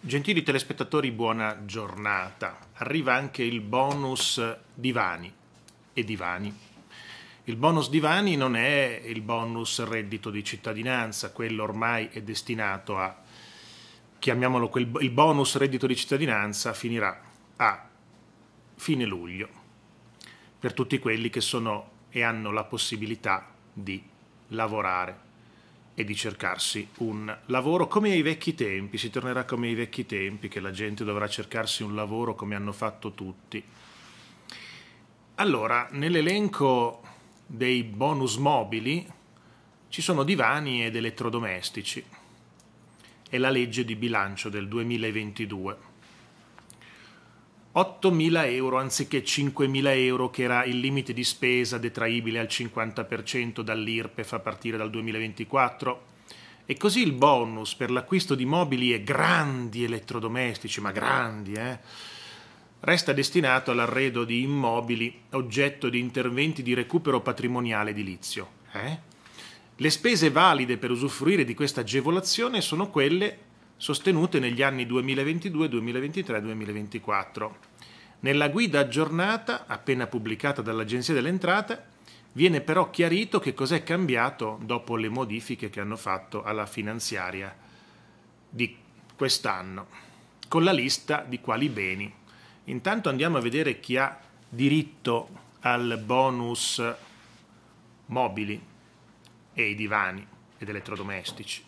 Gentili telespettatori, buona giornata. Arriva anche il bonus divani e divani. Il bonus divani non è il bonus reddito di cittadinanza, quello ormai è destinato a, chiamiamolo quel, il bonus reddito di cittadinanza finirà a fine luglio per tutti quelli che sono e hanno la possibilità di lavorare e di cercarsi un lavoro come ai vecchi tempi, si tornerà come ai vecchi tempi, che la gente dovrà cercarsi un lavoro come hanno fatto tutti. Allora, nell'elenco dei bonus mobili ci sono divani ed elettrodomestici. È la legge di bilancio del 2022. 8.000 euro anziché 5.000 euro che era il limite di spesa detraibile al 50% dall'IRPEF a partire dal 2024. E così il bonus per l'acquisto di mobili e grandi elettrodomestici, ma grandi, eh, resta destinato all'arredo di immobili oggetto di interventi di recupero patrimoniale edilizio. Eh? Le spese valide per usufruire di questa agevolazione sono quelle sostenute negli anni 2022, 2023 e 2024. Nella guida aggiornata, appena pubblicata dall'Agenzia delle Entrate, viene però chiarito che cos'è cambiato dopo le modifiche che hanno fatto alla finanziaria di quest'anno, con la lista di quali beni. Intanto andiamo a vedere chi ha diritto al bonus mobili e i divani ed elettrodomestici.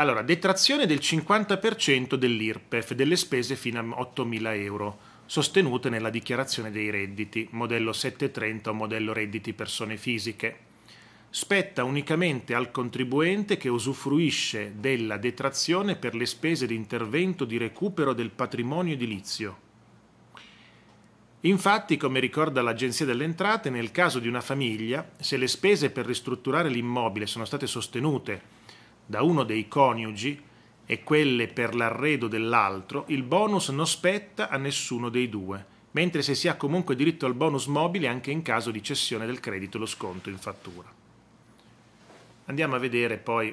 Allora, detrazione del 50% dell'IRPEF delle spese fino a 8.000 euro, sostenute nella dichiarazione dei redditi, modello 730 o modello redditi persone fisiche. Spetta unicamente al contribuente che usufruisce della detrazione per le spese di intervento di recupero del patrimonio edilizio. Infatti, come ricorda l'Agenzia delle Entrate, nel caso di una famiglia, se le spese per ristrutturare l'immobile sono state sostenute da uno dei coniugi e quelle per l'arredo dell'altro, il bonus non spetta a nessuno dei due, mentre se si ha comunque diritto al bonus mobile anche in caso di cessione del credito lo sconto in fattura. Andiamo a vedere poi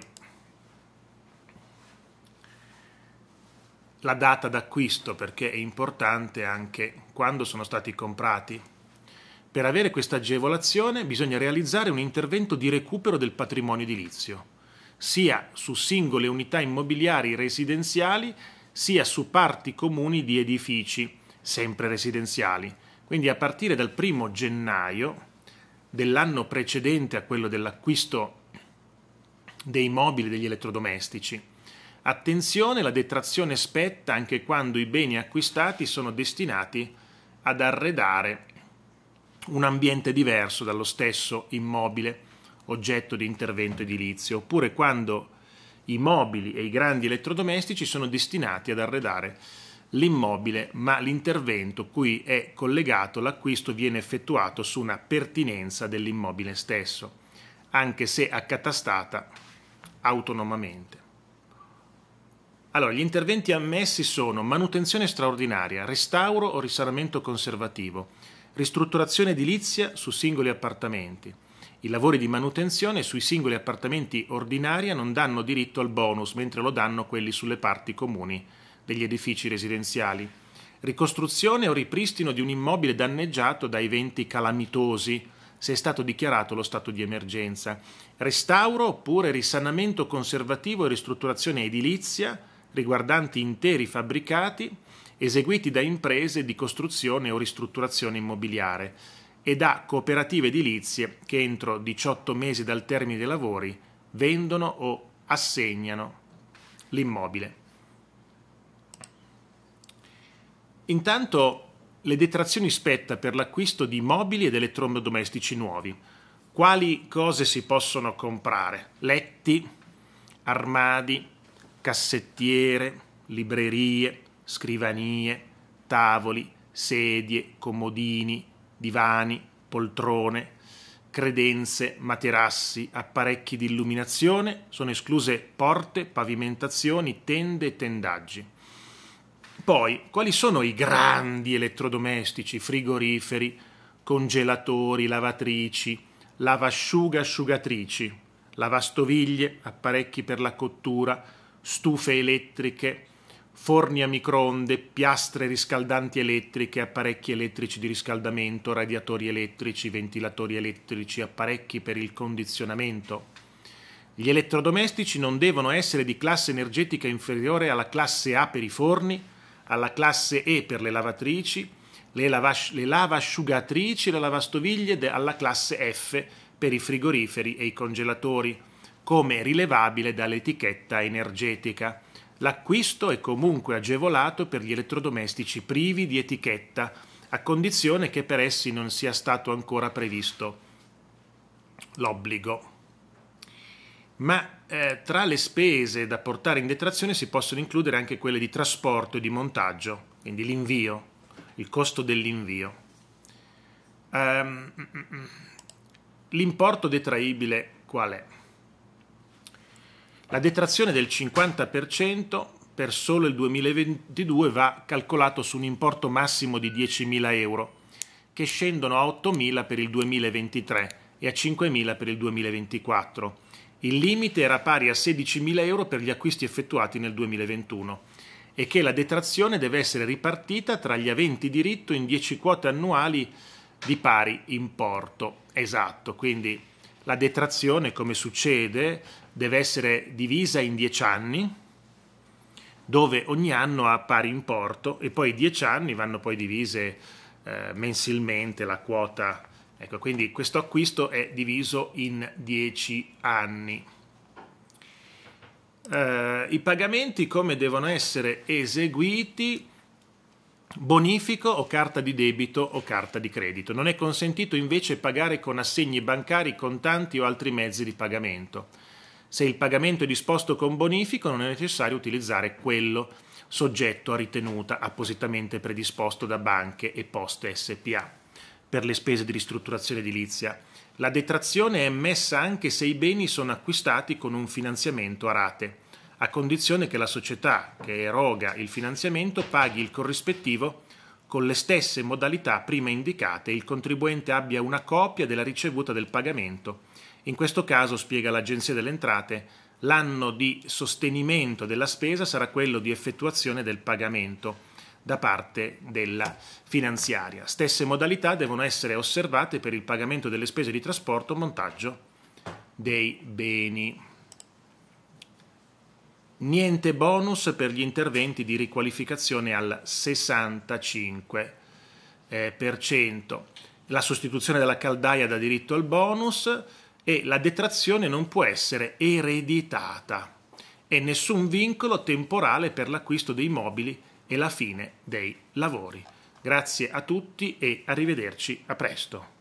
la data d'acquisto perché è importante anche quando sono stati comprati. Per avere questa agevolazione bisogna realizzare un intervento di recupero del patrimonio edilizio sia su singole unità immobiliari residenziali sia su parti comuni di edifici, sempre residenziali. Quindi a partire dal 1 gennaio dell'anno precedente a quello dell'acquisto dei mobili degli elettrodomestici. Attenzione, la detrazione spetta anche quando i beni acquistati sono destinati ad arredare un ambiente diverso dallo stesso immobile oggetto di intervento edilizio, oppure quando i mobili e i grandi elettrodomestici sono destinati ad arredare l'immobile, ma l'intervento cui è collegato l'acquisto viene effettuato su una pertinenza dell'immobile stesso, anche se accatastata autonomamente. Allora, gli interventi ammessi sono manutenzione straordinaria, restauro o risanamento conservativo, ristrutturazione edilizia su singoli appartamenti, i lavori di manutenzione sui singoli appartamenti ordinaria non danno diritto al bonus, mentre lo danno quelli sulle parti comuni degli edifici residenziali. Ricostruzione o ripristino di un immobile danneggiato da eventi calamitosi, se è stato dichiarato lo stato di emergenza. Restauro oppure risanamento conservativo e ristrutturazione edilizia riguardanti interi fabbricati eseguiti da imprese di costruzione o ristrutturazione immobiliare e da cooperative edilizie che entro 18 mesi dal termine dei lavori vendono o assegnano l'immobile. Intanto le detrazioni spetta per l'acquisto di mobili ed elettrodomestici nuovi. Quali cose si possono comprare? Letti, armadi, cassettiere, librerie, scrivanie, tavoli, sedie, comodini, divani, poltrone, credenze, materassi, apparecchi di illuminazione, sono escluse porte, pavimentazioni, tende e tendaggi. Poi, quali sono i grandi elettrodomestici, frigoriferi, congelatori, lavatrici, lavasciuga, asciugatrici, lavastoviglie, apparecchi per la cottura, stufe elettriche, forni a microonde, piastre riscaldanti elettriche, apparecchi elettrici di riscaldamento, radiatori elettrici, ventilatori elettrici, apparecchi per il condizionamento. Gli elettrodomestici non devono essere di classe energetica inferiore alla classe A per i forni, alla classe E per le lavatrici, le, lavas- le lavasciugatrici e le lavastoviglie de- alla classe F per i frigoriferi e i congelatori, come rilevabile dall'etichetta energetica L'acquisto è comunque agevolato per gli elettrodomestici privi di etichetta, a condizione che per essi non sia stato ancora previsto l'obbligo. Ma eh, tra le spese da portare in detrazione si possono includere anche quelle di trasporto e di montaggio, quindi l'invio, il costo dell'invio. Um, l'importo detraibile qual è? La detrazione del 50% per solo il 2022 va calcolato su un importo massimo di 10.000 euro, che scendono a 8.000 per il 2023 e a 5.000 per il 2024. Il limite era pari a 16.000 euro per gli acquisti effettuati nel 2021 e che la detrazione deve essere ripartita tra gli aventi diritto in 10 quote annuali di pari importo. Esatto, quindi la detrazione, come succede, deve essere divisa in 10 anni, dove ogni anno ha pari importo e poi 10 anni vanno poi divise eh, mensilmente la quota. Ecco, quindi questo acquisto è diviso in 10 anni. Eh, I pagamenti come devono essere eseguiti? bonifico o carta di debito o carta di credito. Non è consentito invece pagare con assegni bancari, contanti o altri mezzi di pagamento. Se il pagamento è disposto con bonifico non è necessario utilizzare quello soggetto a ritenuta appositamente predisposto da banche e poste SPA per le spese di ristrutturazione edilizia. La detrazione è emessa anche se i beni sono acquistati con un finanziamento a rate a condizione che la società che eroga il finanziamento paghi il corrispettivo con le stesse modalità prima indicate e il contribuente abbia una copia della ricevuta del pagamento. In questo caso, spiega l'Agenzia delle Entrate, l'anno di sostenimento della spesa sarà quello di effettuazione del pagamento da parte della finanziaria. Stesse modalità devono essere osservate per il pagamento delle spese di trasporto montaggio dei beni. Niente bonus per gli interventi di riqualificazione al 65%. Eh, la sostituzione della caldaia dà diritto al bonus e la detrazione non può essere ereditata e nessun vincolo temporale per l'acquisto dei mobili e la fine dei lavori. Grazie a tutti e arrivederci a presto.